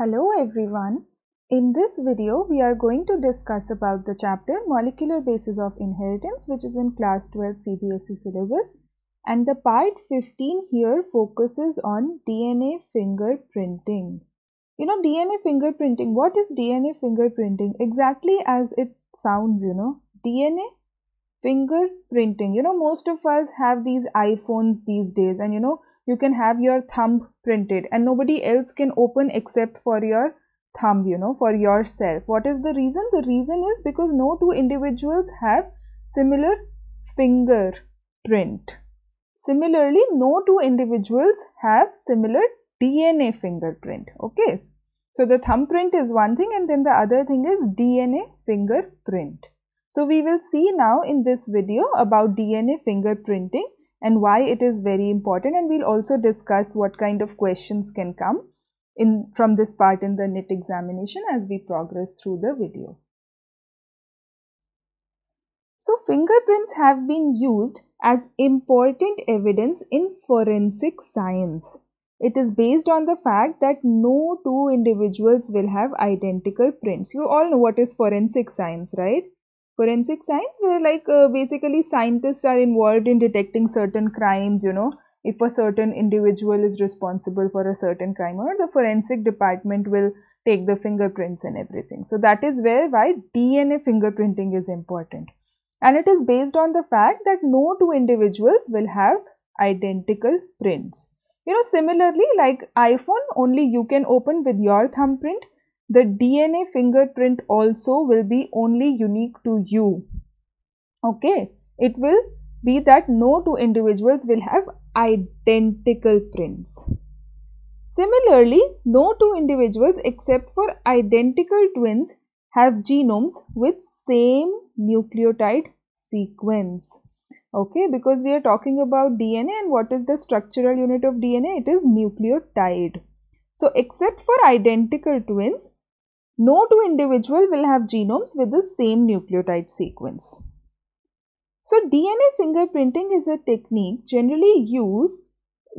Hello everyone. In this video, we are going to discuss about the chapter Molecular Basis of Inheritance which is in class 12 CBSE syllabus and the part 15 here focuses on DNA fingerprinting. You know DNA fingerprinting, what is DNA fingerprinting? Exactly as it sounds, you know, DNA fingerprinting. You know, most of us have these iPhones these days and you know, you can have your thumb printed and nobody else can open except for your thumb you know for yourself what is the reason the reason is because no two individuals have similar finger print similarly no two individuals have similar dna fingerprint okay so the thumbprint is one thing and then the other thing is dna fingerprint so we will see now in this video about dna fingerprinting and why it is very important and we'll also discuss what kind of questions can come in from this part in the NIT examination as we progress through the video. So fingerprints have been used as important evidence in forensic science. It is based on the fact that no two individuals will have identical prints. You all know what is forensic science, right? forensic science where like uh, basically scientists are involved in detecting certain crimes you know if a certain individual is responsible for a certain crime or the forensic department will take the fingerprints and everything so that is where why dna fingerprinting is important and it is based on the fact that no two individuals will have identical prints you know similarly like iphone only you can open with your thumbprint the DNA fingerprint also will be only unique to you. Okay, it will be that no two individuals will have identical prints. Similarly, no two individuals except for identical twins have genomes with same nucleotide sequence. Okay, because we are talking about DNA and what is the structural unit of DNA? It is nucleotide. So, except for identical twins, no two individual will have genomes with the same nucleotide sequence. So DNA fingerprinting is a technique generally used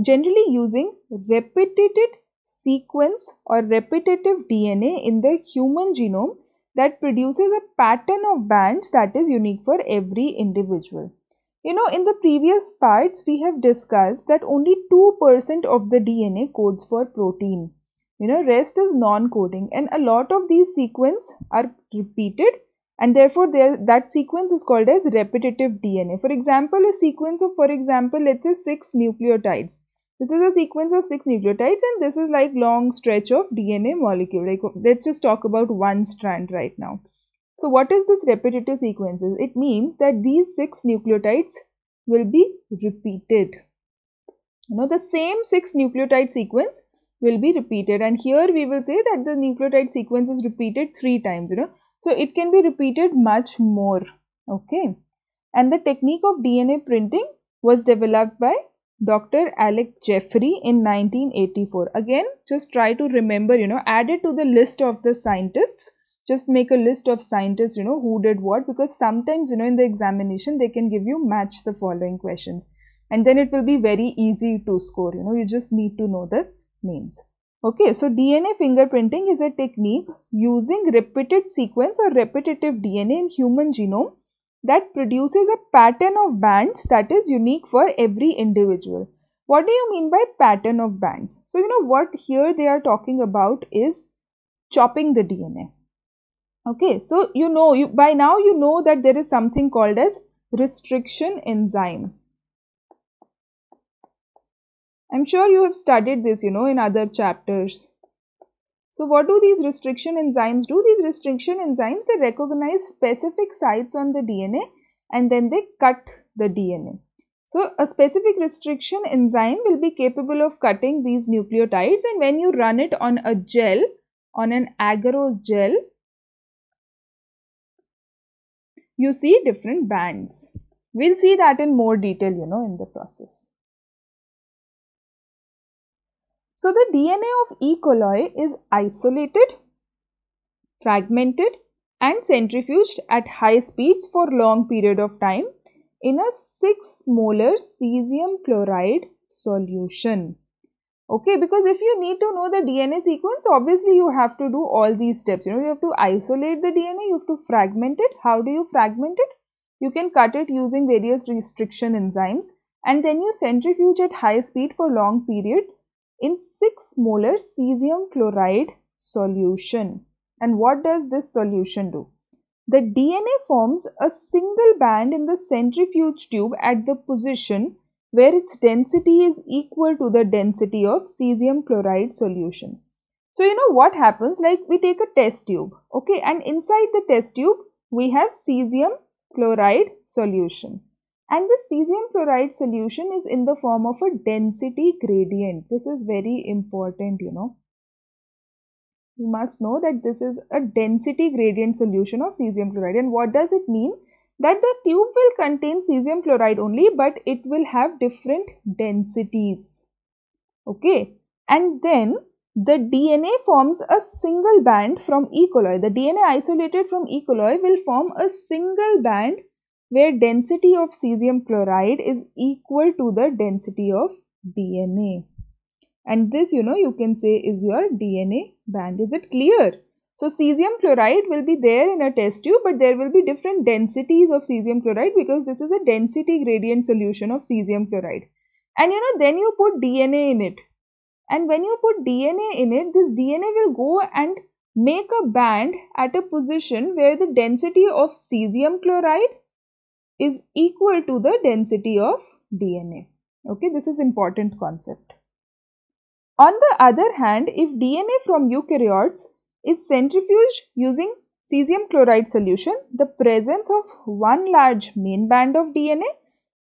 generally using repetitive sequence or repetitive DNA in the human genome that produces a pattern of bands that is unique for every individual. You know, in the previous parts, we have discussed that only 2% of the DNA codes for protein you know rest is non-coding and a lot of these sequence are repeated and therefore that sequence is called as repetitive DNA. For example, a sequence of for example let's say 6 nucleotides. This is a sequence of 6 nucleotides and this is like long stretch of DNA molecule. Like let's just talk about one strand right now. So what is this repetitive sequences? It means that these 6 nucleotides will be repeated. You know the same 6 nucleotide sequence will be repeated and here we will say that the nucleotide sequence is repeated three times you know so it can be repeated much more okay and the technique of DNA printing was developed by Dr. Alec Jeffrey in 1984 again just try to remember you know add it to the list of the scientists just make a list of scientists you know who did what because sometimes you know in the examination they can give you match the following questions and then it will be very easy to score you know you just need to know the names. Okay, so DNA fingerprinting is a technique using repeated sequence or repetitive DNA in human genome that produces a pattern of bands that is unique for every individual. What do you mean by pattern of bands? So, you know what here they are talking about is chopping the DNA. Okay, so you know you, by now you know that there is something called as restriction enzyme I'm sure you have studied this, you know, in other chapters. So what do these restriction enzymes do? These restriction enzymes, they recognize specific sites on the DNA and then they cut the DNA. So a specific restriction enzyme will be capable of cutting these nucleotides and when you run it on a gel, on an agarose gel, you see different bands. We'll see that in more detail, you know, in the process. So, the DNA of E. coli is isolated, fragmented and centrifuged at high speeds for long period of time in a 6 molar cesium chloride solution. Okay, because if you need to know the DNA sequence, obviously you have to do all these steps. You know, you have to isolate the DNA, you have to fragment it. How do you fragment it? You can cut it using various restriction enzymes and then you centrifuge at high speed for long period in 6 molar cesium chloride solution. And what does this solution do? The DNA forms a single band in the centrifuge tube at the position where its density is equal to the density of cesium chloride solution. So you know what happens like we take a test tube okay and inside the test tube we have cesium chloride solution. And the cesium chloride solution is in the form of a density gradient. This is very important, you know. You must know that this is a density gradient solution of cesium chloride. And what does it mean? That the tube will contain cesium chloride only, but it will have different densities. Okay. And then the DNA forms a single band from E. coli. The DNA isolated from E. coli will form a single band where density of cesium chloride is equal to the density of DNA. And this, you know, you can say is your DNA band. Is it clear? So cesium chloride will be there in a test tube, but there will be different densities of cesium chloride because this is a density gradient solution of cesium chloride. And you know, then you put DNA in it. And when you put DNA in it, this DNA will go and make a band at a position where the density of cesium chloride is equal to the density of DNA. Okay, this is important concept. On the other hand, if DNA from eukaryotes is centrifuged using cesium chloride solution, the presence of one large main band of DNA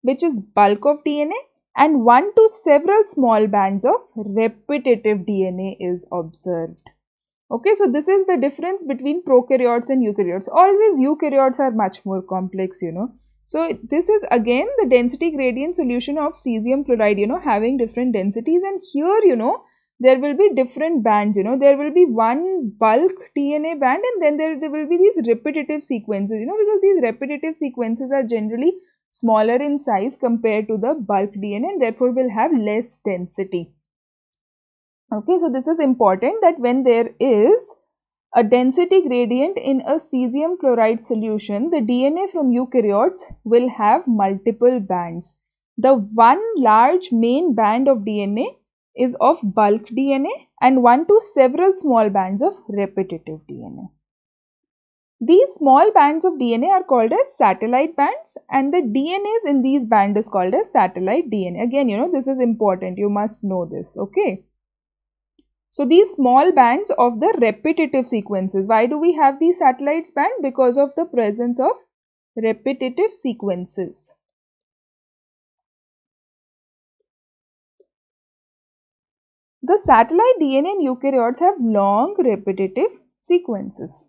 which is bulk of DNA and one to several small bands of repetitive DNA is observed. Okay, so this is the difference between prokaryotes and eukaryotes. Always eukaryotes are much more complex, you know. So this is again the density gradient solution of cesium chloride, you know, having different densities and here, you know, there will be different bands, you know, there will be one bulk DNA band and then there, there will be these repetitive sequences, you know, because these repetitive sequences are generally smaller in size compared to the bulk DNA and therefore will have less density. Okay, so this is important that when there is a density gradient in a cesium chloride solution, the DNA from eukaryotes will have multiple bands. The one large main band of DNA is of bulk DNA and one to several small bands of repetitive DNA. These small bands of DNA are called as satellite bands and the DNAs in these bands is called as satellite DNA. Again, you know, this is important. You must know this, okay? So these small bands of the repetitive sequences. Why do we have these satellites band? Because of the presence of repetitive sequences. The satellite DNA in eukaryotes have long repetitive sequences.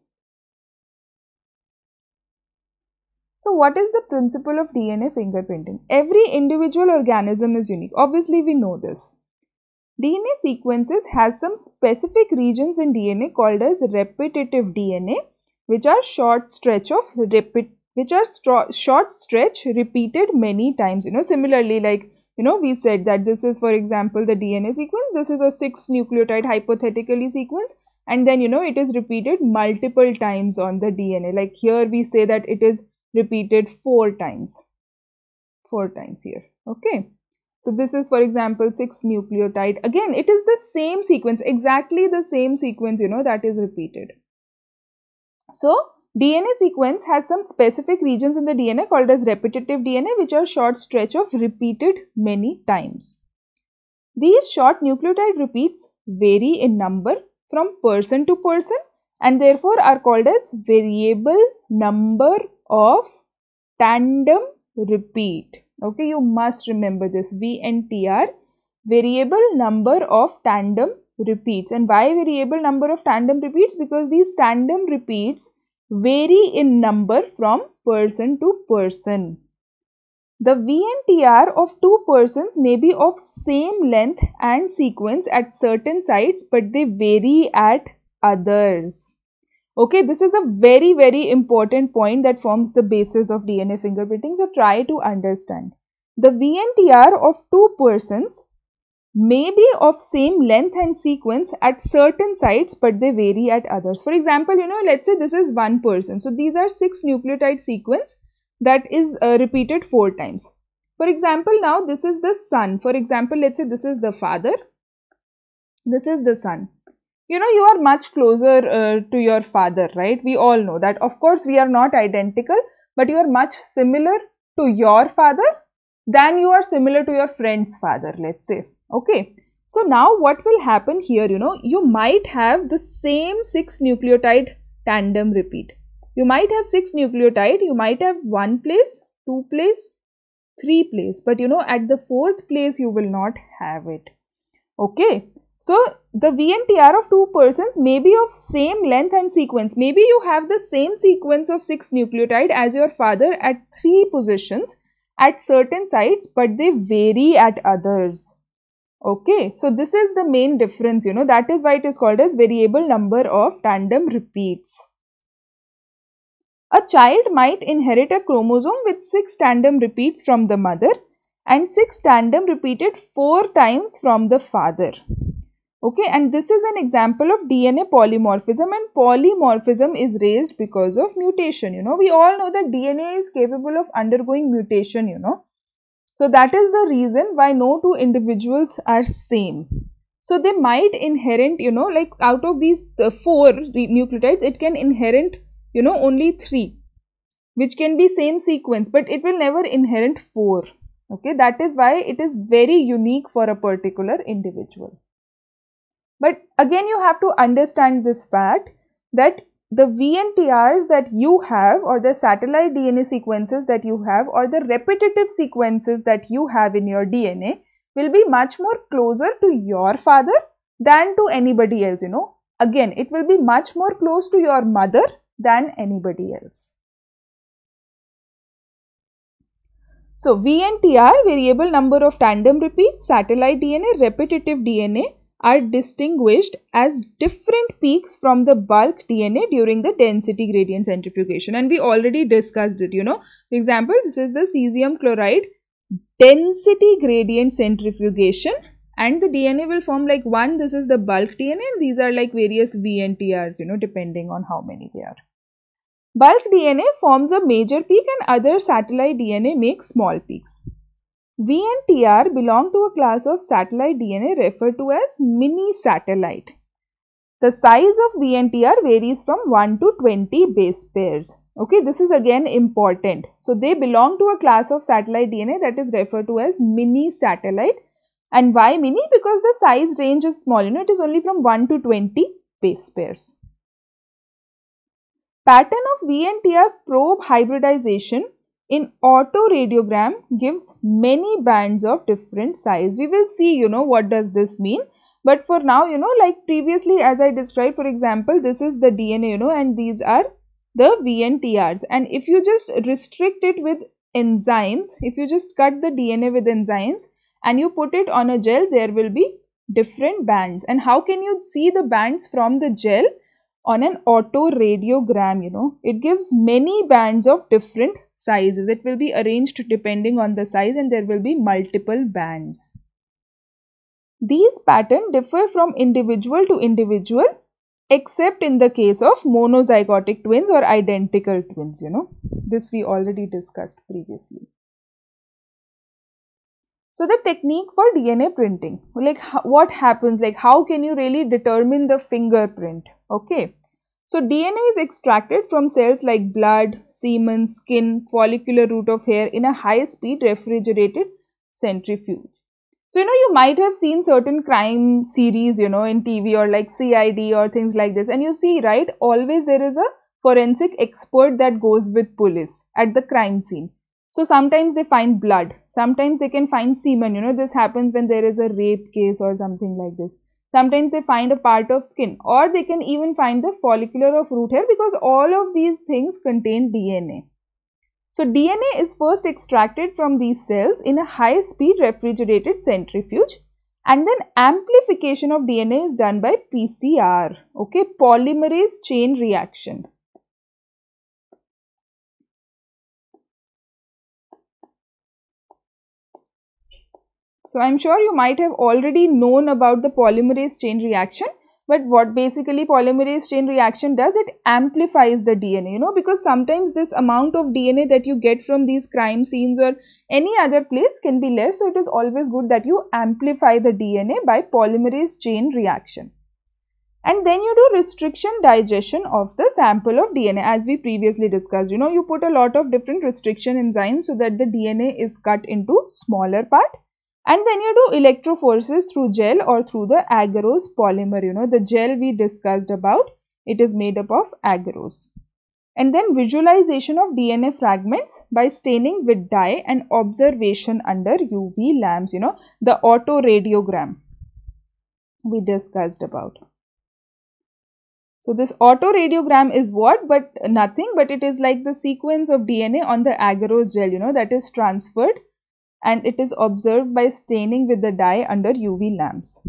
So what is the principle of DNA fingerprinting? Every individual organism is unique. Obviously we know this. DNA sequences has some specific regions in DNA called as repetitive DNA which are short stretch of repeat which are short stretch repeated many times you know similarly like you know we said that this is for example the DNA sequence this is a six nucleotide hypothetically sequence and then you know it is repeated multiple times on the DNA like here we say that it is repeated four times four times here okay so this is for example 6 nucleotide. Again it is the same sequence exactly the same sequence you know that is repeated. So DNA sequence has some specific regions in the DNA called as repetitive DNA which are short stretch of repeated many times. These short nucleotide repeats vary in number from person to person and therefore are called as variable number of tandem repeat okay you must remember this vntr variable number of tandem repeats and why variable number of tandem repeats because these tandem repeats vary in number from person to person the vntr of two persons may be of same length and sequence at certain sites but they vary at others Okay, this is a very, very important point that forms the basis of DNA fingerprinting. So try to understand. The VNTR of two persons may be of same length and sequence at certain sites, but they vary at others. For example, you know, let's say this is one person. So these are six nucleotide sequence that is uh, repeated four times. For example, now this is the son. For example, let's say this is the father. This is the son you know you are much closer uh, to your father right we all know that of course we are not identical but you are much similar to your father than you are similar to your friend's father let's say okay so now what will happen here you know you might have the same six nucleotide tandem repeat you might have six nucleotide you might have one place two place three place but you know at the fourth place you will not have it okay so the VNTR of two persons may be of same length and sequence. Maybe you have the same sequence of 6 nucleotide as your father at 3 positions at certain sites but they vary at others. Okay, so this is the main difference you know that is why it is called as variable number of tandem repeats. A child might inherit a chromosome with 6 tandem repeats from the mother and 6 tandem repeated 4 times from the father okay and this is an example of DNA polymorphism and polymorphism is raised because of mutation you know we all know that DNA is capable of undergoing mutation you know so that is the reason why no two individuals are same so they might inherent you know like out of these four nucleotides it can inherent you know only three which can be same sequence but it will never inherent four okay that is why it is very unique for a particular individual but again you have to understand this fact that the VNTRs that you have or the satellite DNA sequences that you have or the repetitive sequences that you have in your DNA will be much more closer to your father than to anybody else you know. Again it will be much more close to your mother than anybody else. So VNTR variable number of tandem repeats, satellite DNA, repetitive DNA are distinguished as different peaks from the bulk DNA during the density gradient centrifugation. And we already discussed it, you know. For example, this is the cesium chloride density gradient centrifugation and the DNA will form like one. This is the bulk DNA and these are like various V and TRs, you know, depending on how many they are. Bulk DNA forms a major peak and other satellite DNA make small peaks. VNTR belong to a class of satellite DNA referred to as mini-satellite. The size of VNTR varies from 1 to 20 base pairs. Okay, this is again important. So, they belong to a class of satellite DNA that is referred to as mini-satellite. And why mini? Because the size range is small, you know, it is only from 1 to 20 base pairs. Pattern of VNTR probe hybridization in autoradiogram gives many bands of different size. We will see you know what does this mean. But for now you know like previously as I described for example this is the DNA you know and these are the VNTRs and if you just restrict it with enzymes if you just cut the DNA with enzymes and you put it on a gel there will be different bands and how can you see the bands from the gel on an autoradiogram, you know, it gives many bands of different sizes. It will be arranged depending on the size and there will be multiple bands. These patterns differ from individual to individual except in the case of monozygotic twins or identical twins, you know. This we already discussed previously. So the technique for DNA printing, like what happens, like how can you really determine the fingerprint? Okay. So DNA is extracted from cells like blood, semen, skin, follicular root of hair in a high speed refrigerated centrifuge. So, you know, you might have seen certain crime series, you know, in TV or like CID or things like this. And you see, right, always there is a forensic expert that goes with police at the crime scene. So, sometimes they find blood, sometimes they can find semen, you know, this happens when there is a rape case or something like this. Sometimes they find a part of skin or they can even find the follicular of root hair because all of these things contain DNA. So DNA is first extracted from these cells in a high speed refrigerated centrifuge and then amplification of DNA is done by PCR, okay, polymerase chain reaction. So, I am sure you might have already known about the polymerase chain reaction, but what basically polymerase chain reaction does, it amplifies the DNA, you know, because sometimes this amount of DNA that you get from these crime scenes or any other place can be less. So, it is always good that you amplify the DNA by polymerase chain reaction. And then you do restriction digestion of the sample of DNA as we previously discussed. You know, you put a lot of different restriction enzymes so that the DNA is cut into smaller part and then you do electrophoresis through gel or through the agarose polymer. You know, the gel we discussed about, it is made up of agarose. And then visualization of DNA fragments by staining with dye and observation under UV lamps, you know, the autoradiogram we discussed about. So this autoradiogram is what but nothing but it is like the sequence of DNA on the agarose gel you know that is transferred and it is observed by staining with the dye under UV lamps.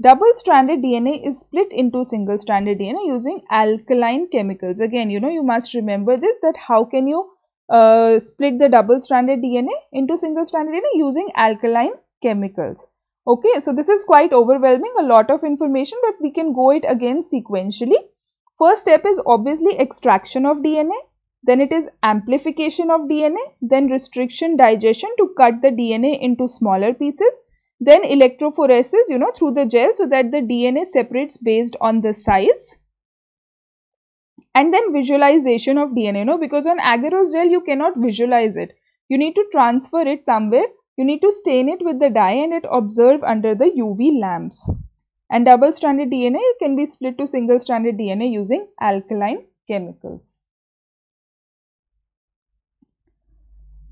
Double-stranded DNA is split into single-stranded DNA using alkaline chemicals. Again, you know, you must remember this that how can you uh, split the double-stranded DNA into single-stranded DNA using alkaline chemicals. Okay, so this is quite overwhelming, a lot of information, but we can go it again sequentially. First step is obviously extraction of DNA then it is amplification of DNA, then restriction digestion to cut the DNA into smaller pieces, then electrophoresis, you know, through the gel so that the DNA separates based on the size. And then visualization of DNA, you know, because on agarose gel, you cannot visualize it. You need to transfer it somewhere. You need to stain it with the dye and it observe under the UV lamps. And double-stranded DNA can be split to single-stranded DNA using alkaline chemicals.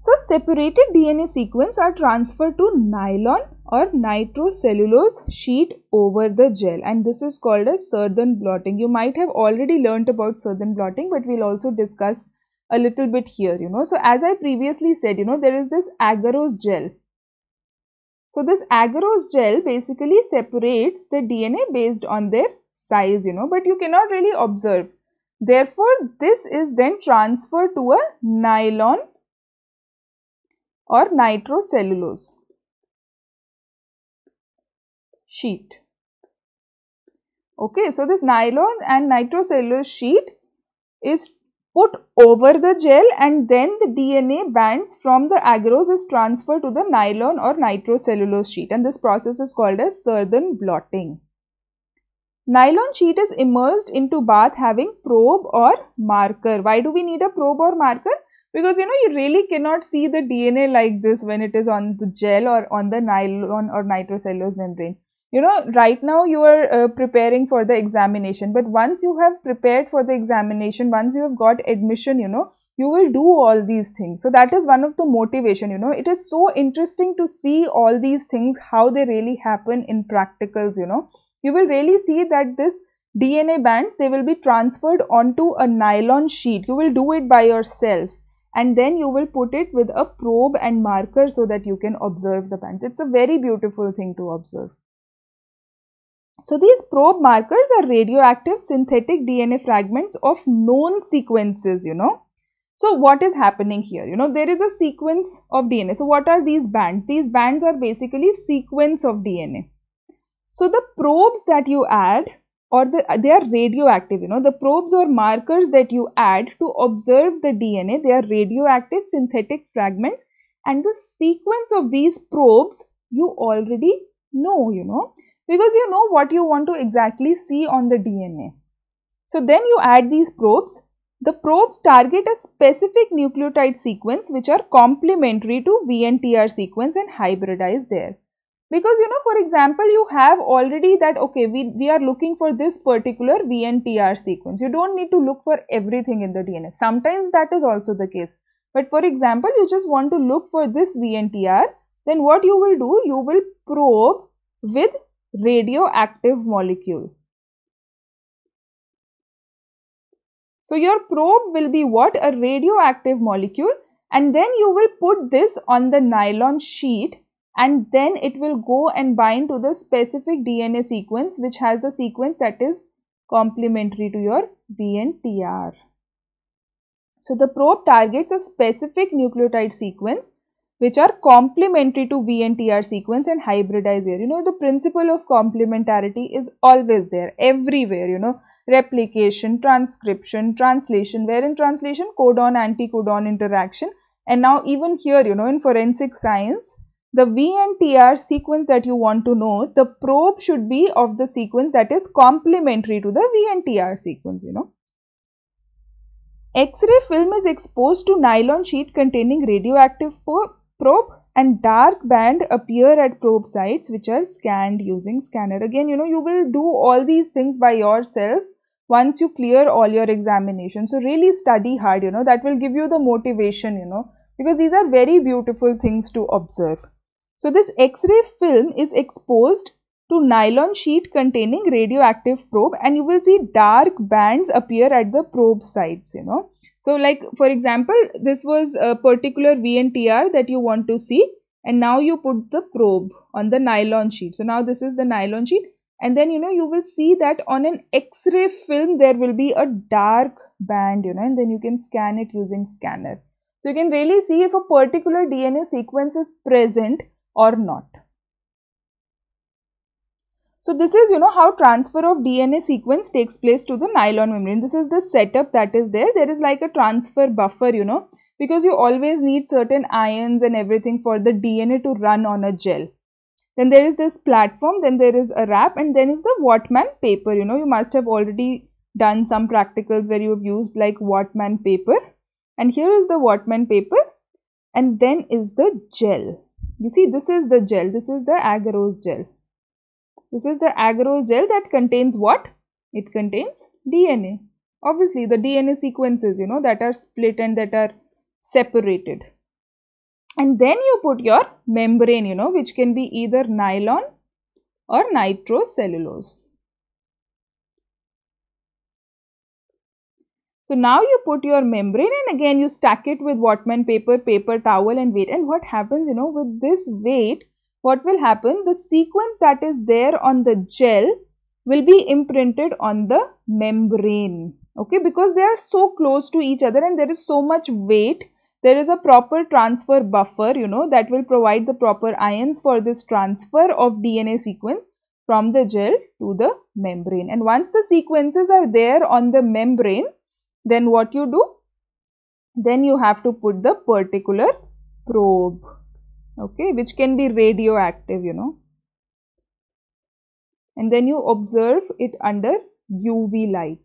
So, separated DNA sequence are transferred to nylon or nitrocellulose sheet over the gel and this is called as Southern blotting. You might have already learnt about Southern blotting but we will also discuss a little bit here you know. So, as I previously said you know there is this agarose gel. So, this agarose gel basically separates the DNA based on their size you know but you cannot really observe. Therefore, this is then transferred to a nylon or nitrocellulose sheet. Okay, so this nylon and nitrocellulose sheet is put over the gel and then the DNA bands from the agarose is transferred to the nylon or nitrocellulose sheet and this process is called as Southern blotting. Nylon sheet is immersed into bath having probe or marker. Why do we need a probe or marker? because you know you really cannot see the DNA like this when it is on the gel or on the nylon or nitrocellulose membrane. You know, right now you are uh, preparing for the examination, but once you have prepared for the examination, once you have got admission, you know, you will do all these things. So that is one of the motivation, you know, it is so interesting to see all these things, how they really happen in practicals, you know. You will really see that this DNA bands, they will be transferred onto a nylon sheet. You will do it by yourself and then you will put it with a probe and marker so that you can observe the bands. It's a very beautiful thing to observe. So these probe markers are radioactive synthetic DNA fragments of known sequences, you know. So what is happening here? You know, there is a sequence of DNA. So what are these bands? These bands are basically sequence of DNA. So the probes that you add or the, they are radioactive you know the probes or markers that you add to observe the DNA they are radioactive synthetic fragments and the sequence of these probes you already know you know because you know what you want to exactly see on the DNA. So then you add these probes the probes target a specific nucleotide sequence which are complementary to VNTR sequence and hybridize there because you know for example you have already that okay we, we are looking for this particular VNTR sequence you don't need to look for everything in the DNA sometimes that is also the case but for example you just want to look for this VNTR then what you will do you will probe with radioactive molecule so your probe will be what a radioactive molecule and then you will put this on the nylon sheet and then it will go and bind to the specific DNA sequence which has the sequence that is complementary to your VNTR. So the probe targets a specific nucleotide sequence which are complementary to VNTR sequence and hybridize here. You know the principle of complementarity is always there everywhere you know replication, transcription, translation where in translation codon anticodon interaction and now even here you know in forensic science the VNTR sequence that you want to know, the probe should be of the sequence that is complementary to the VNTR sequence, you know. X-ray film is exposed to nylon sheet containing radioactive probe and dark band appear at probe sites which are scanned using scanner. Again, you know, you will do all these things by yourself once you clear all your examination. So, really study hard, you know, that will give you the motivation, you know, because these are very beautiful things to observe. So this X-ray film is exposed to nylon sheet containing radioactive probe and you will see dark bands appear at the probe sites, you know. So like for example, this was a particular VNTR that you want to see and now you put the probe on the nylon sheet. So now this is the nylon sheet and then you know you will see that on an x-ray film there will be a dark band you know and then you can scan it using scanner. So you can really see if a particular DNA sequence is present or not. So this is you know how transfer of DNA sequence takes place to the nylon membrane. This is the setup that is there. There is like a transfer buffer you know because you always need certain ions and everything for the DNA to run on a gel. Then there is this platform, then there is a wrap and then is the Wattman paper. You know you must have already done some practicals where you have used like Wattman paper and here is the Wattman paper and then is the gel. You see this is the gel, this is the agarose gel. This is the agarose gel that contains what? It contains DNA. Obviously the DNA sequences you know that are split and that are separated. And then you put your membrane you know which can be either nylon or nitrocellulose. So now you put your membrane and again you stack it with Wattman paper, paper towel and weight and what happens you know with this weight what will happen the sequence that is there on the gel will be imprinted on the membrane okay because they are so close to each other and there is so much weight there is a proper transfer buffer you know that will provide the proper ions for this transfer of DNA sequence from the gel to the membrane and once the sequences are there on the membrane then what you do? Then you have to put the particular probe, okay, which can be radioactive, you know. And then you observe it under UV light.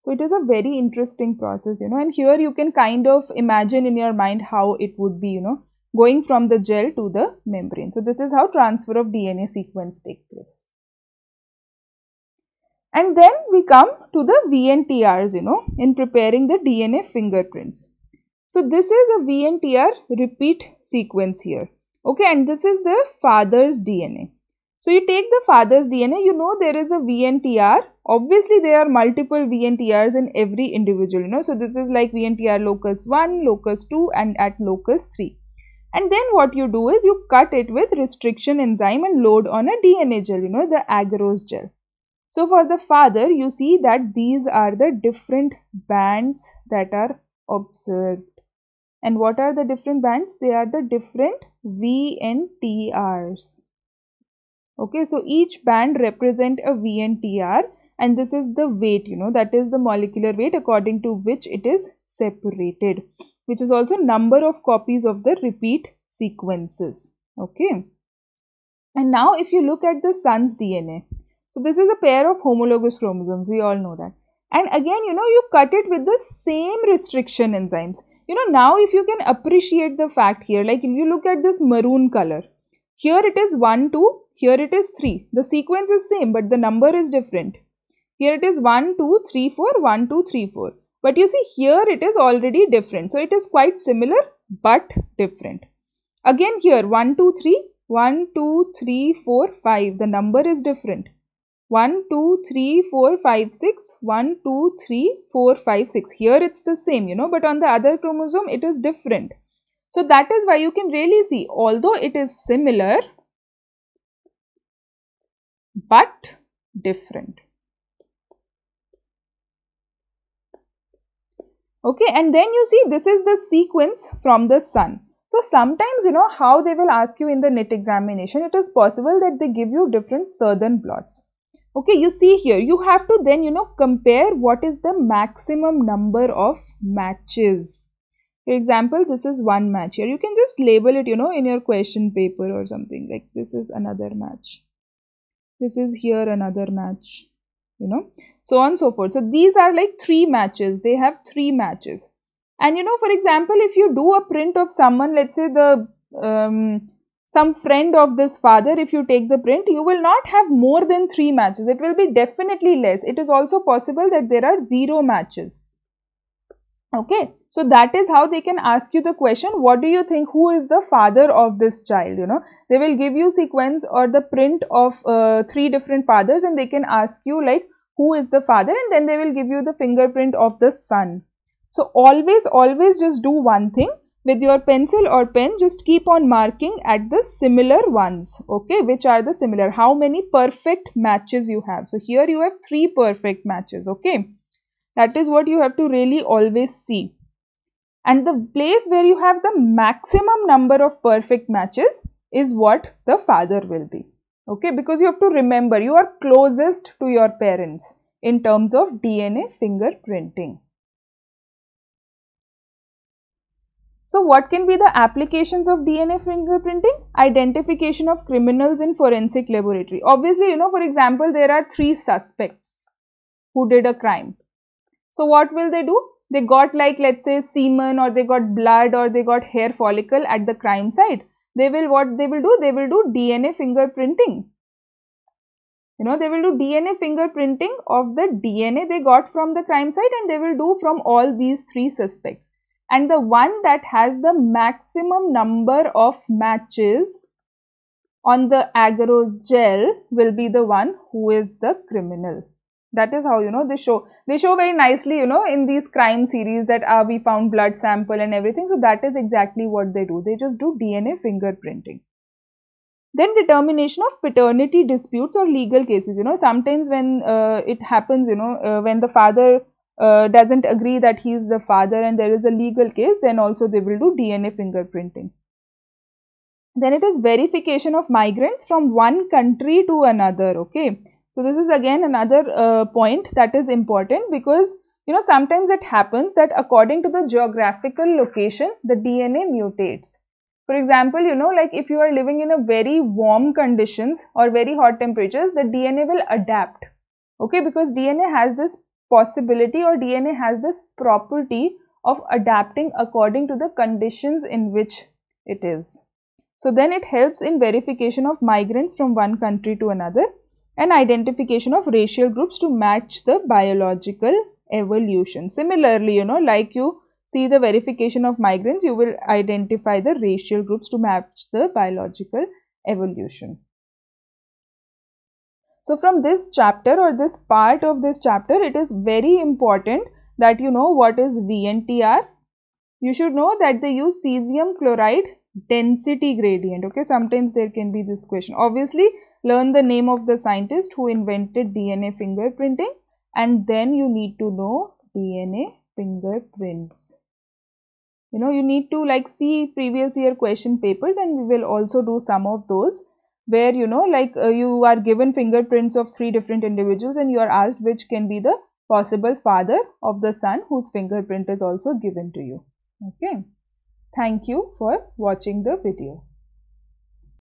So it is a very interesting process, you know, and here you can kind of imagine in your mind how it would be, you know, going from the gel to the membrane. So this is how transfer of DNA sequence takes place. And then we come to the VNTRs, you know, in preparing the DNA fingerprints. So this is a VNTR repeat sequence here. Okay, and this is the father's DNA. So you take the father's DNA, you know there is a VNTR. Obviously, there are multiple VNTRs in every individual, you know. So this is like VNTR locus 1, locus 2 and at locus 3. And then what you do is you cut it with restriction enzyme and load on a DNA gel, you know, the agarose gel. So for the father, you see that these are the different bands that are observed. And what are the different bands? They are the different V and TRs. Okay, so each band represent a V and TR and this is the weight, you know, that is the molecular weight according to which it is separated, which is also number of copies of the repeat sequences. Okay. And now if you look at the sun's DNA, so this is a pair of homologous chromosomes, we all know that. And again, you know, you cut it with the same restriction enzymes. You know, now if you can appreciate the fact here, like if you look at this maroon color, here it is 1, 2, here it is 3. The sequence is same, but the number is different. Here it is 1, 2, 3, 4, 1, 2, 3, 4. But you see here it is already different. So it is quite similar, but different. Again here 1, 2, 3, 1, 2, 3, 4, 5. The number is different. 1, 2, 3, 4, 5, 6, 1, 2, 3, 4, 5, 6. Here it's the same, you know, but on the other chromosome it is different. So that is why you can really see, although it is similar, but different. Okay, and then you see this is the sequence from the sun. So sometimes you know how they will ask you in the NET examination, it is possible that they give you different southern blots okay you see here you have to then you know compare what is the maximum number of matches for example this is one match here you can just label it you know in your question paper or something like this is another match this is here another match you know so on and so forth so these are like three matches they have three matches and you know for example if you do a print of someone let's say the um, some friend of this father if you take the print you will not have more than 3 matches it will be definitely less it is also possible that there are 0 matches okay so that is how they can ask you the question what do you think who is the father of this child you know they will give you sequence or the print of uh, three different fathers and they can ask you like who is the father and then they will give you the fingerprint of the son so always always just do one thing with your pencil or pen just keep on marking at the similar ones okay which are the similar how many perfect matches you have so here you have three perfect matches okay that is what you have to really always see and the place where you have the maximum number of perfect matches is what the father will be okay because you have to remember you are closest to your parents in terms of DNA fingerprinting So what can be the applications of DNA fingerprinting? Identification of criminals in forensic laboratory. Obviously, you know, for example, there are three suspects who did a crime. So what will they do? They got like let's say semen or they got blood or they got hair follicle at the crime site. They will what they will do? They will do DNA fingerprinting. You know, they will do DNA fingerprinting of the DNA they got from the crime site and they will do from all these three suspects and the one that has the maximum number of matches on the agarose gel will be the one who is the criminal. That is how you know they show. They show very nicely, you know, in these crime series that ah, we found blood sample and everything. So that is exactly what they do. They just do DNA fingerprinting. Then determination of paternity disputes or legal cases. You know, sometimes when uh, it happens, you know, uh, when the father uh, doesn't agree that he is the father and there is a legal case, then also they will do DNA fingerprinting. Then it is verification of migrants from one country to another, okay. So, this is again another uh, point that is important because you know sometimes it happens that according to the geographical location the DNA mutates. For example, you know like if you are living in a very warm conditions or very hot temperatures the DNA will adapt okay because DNA has this possibility or DNA has this property of adapting according to the conditions in which it is. So then it helps in verification of migrants from one country to another and identification of racial groups to match the biological evolution. Similarly, you know, like you see the verification of migrants, you will identify the racial groups to match the biological evolution. So from this chapter or this part of this chapter, it is very important that you know what is VNTR. You should know that they use cesium chloride density gradient. Okay, sometimes there can be this question. Obviously, learn the name of the scientist who invented DNA fingerprinting and then you need to know DNA fingerprints. You know, you need to like see previous year question papers and we will also do some of those where you know like uh, you are given fingerprints of three different individuals and you are asked which can be the possible father of the son whose fingerprint is also given to you okay thank you for watching the video